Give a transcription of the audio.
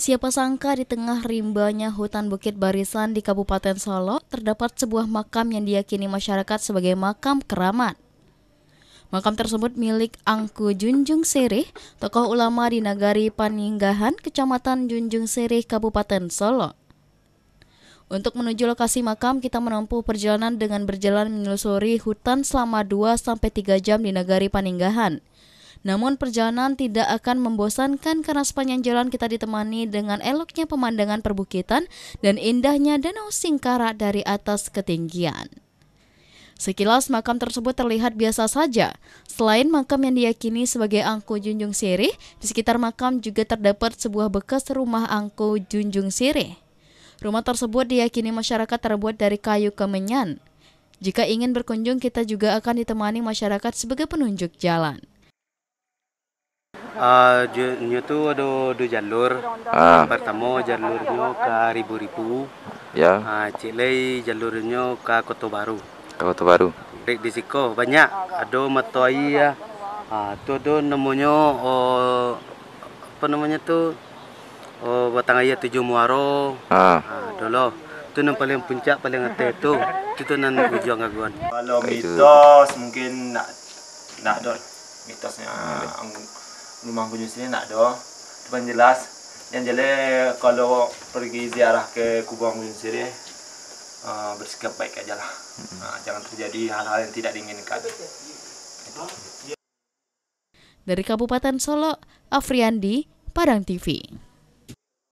Siapa sangka di tengah rimbanya hutan Bukit Barisan di Kabupaten Solo terdapat sebuah makam yang diyakini masyarakat sebagai makam keramat. Makam tersebut milik Angku Junjung Sirih, tokoh ulama di Nagari Paninggahan, Kecamatan Junjung Sirih, Kabupaten Solo. Untuk menuju lokasi makam, kita menempuh perjalanan dengan berjalan menelusuri hutan selama 2-3 jam di Nagari Paninggahan. Namun perjalanan tidak akan membosankan karena sepanjang jalan kita ditemani dengan eloknya pemandangan perbukitan dan indahnya Danau Singkara dari atas ketinggian. Sekilas makam tersebut terlihat biasa saja. Selain makam yang diyakini sebagai Angku Junjung Sirih, di sekitar makam juga terdapat sebuah bekas rumah Angku Junjung Sirih. Rumah tersebut diyakini masyarakat terbuat dari kayu kemenyan. Jika ingin berkunjung, kita juga akan ditemani masyarakat sebagai penunjuk jalan. Ah, uh, nyo tu ada dua jalur. Ah. Pertama jalurnya ke ribu-ribu. Ya. Uh, cik lei jalurnya ke Kota Baru. Ke Kota Baru. Dek di siko banyak. Ada matoi ya. Uh, tu ada namanya oh, apa namanya tu Oh, batang ayat tujuh muaro. Ah. Uh, dulu. Itu yang paling puncak paling atas tuh Itu nan ujung aguan. Kalau mitos mungkin nak nak doh mitosnya ang rumah kunjung sini nak doh depan jelas yang jelas kalau pergi ziarah ke kubang kunjung sini uh, bersikap baik aja lah nah, jangan terjadi hal-hal yang tidak diinginkan dari Kabupaten Solo Afriandi Padang TV